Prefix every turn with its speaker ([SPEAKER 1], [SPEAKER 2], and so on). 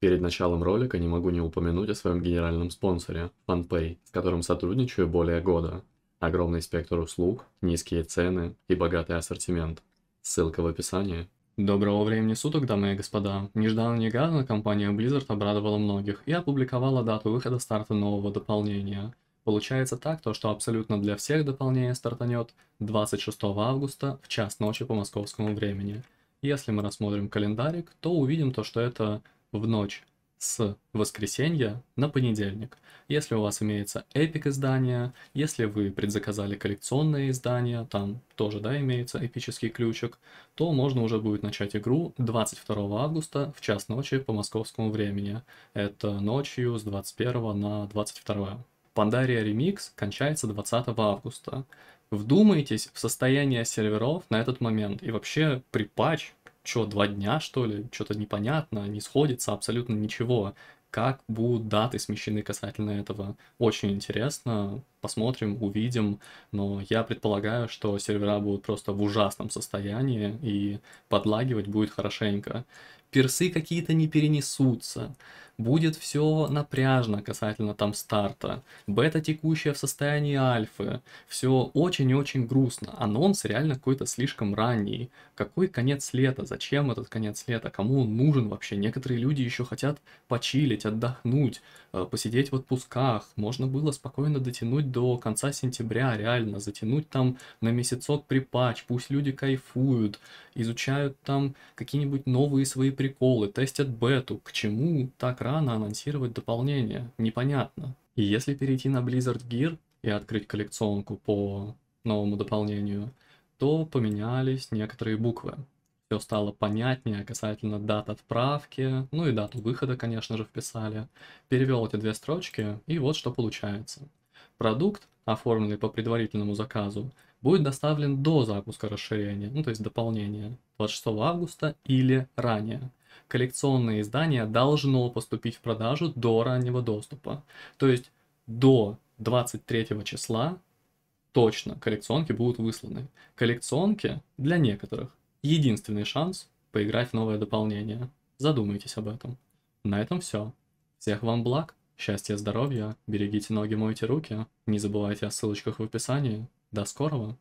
[SPEAKER 1] Перед началом ролика не могу не упомянуть о своем генеральном спонсоре, FunPay, с которым сотрудничаю более года. Огромный спектр услуг, низкие цены и богатый ассортимент. Ссылка в описании. Доброго времени суток, дамы и господа. Нежданно-негаданно компания Blizzard обрадовала многих и опубликовала дату выхода старта нового дополнения. Получается так, то, что абсолютно для всех дополнение стартанет 26 августа в час ночи по московскому времени. Если мы рассмотрим календарик, то увидим то, что это в ночь с воскресенья на понедельник. Если у вас имеется эпик издание, если вы предзаказали коллекционное издание, там тоже да, имеется эпический ключик, то можно уже будет начать игру 22 августа в час ночи по московскому времени. Это ночью с 21 на 22. Пандария Ремикс кончается 20 августа. Вдумайтесь в состояние серверов на этот момент и вообще при патч что, два дня, что ли? Что-то непонятно, не сходится абсолютно ничего. Как будут даты смещены касательно этого? Очень интересно. Посмотрим, увидим. Но я предполагаю, что сервера будут просто в ужасном состоянии и подлагивать будет хорошенько. Персы какие-то не перенесутся будет все напряжно касательно там старта. Бета текущая в состоянии альфы. Все очень-очень грустно. Анонс реально какой-то слишком ранний. Какой конец лета? Зачем этот конец лета? Кому он нужен вообще? Некоторые люди еще хотят почилить, отдохнуть, э, посидеть в отпусках. Можно было спокойно дотянуть до конца сентября, реально. Затянуть там на месяцок припач. Пусть люди кайфуют, изучают там какие-нибудь новые свои приколы, тестят бету. К чему так рано? рано анонсировать дополнение, непонятно. И если перейти на Blizzard Gear и открыть коллекционку по новому дополнению, то поменялись некоторые буквы. Все стало понятнее касательно дат отправки, ну и дату выхода, конечно же, вписали. Перевел эти две строчки, и вот что получается. Продукт, оформленный по предварительному заказу, будет доставлен до запуска расширения, ну то есть дополнения, 26 августа или ранее коллекционное издание должно поступить в продажу до раннего доступа. То есть до 23 числа точно коллекционки будут высланы. Коллекционки для некоторых единственный шанс поиграть в новое дополнение. Задумайтесь об этом. На этом все. Всех вам благ, счастья, здоровья, берегите ноги, мойте руки, не забывайте о ссылочках в описании. До скорого!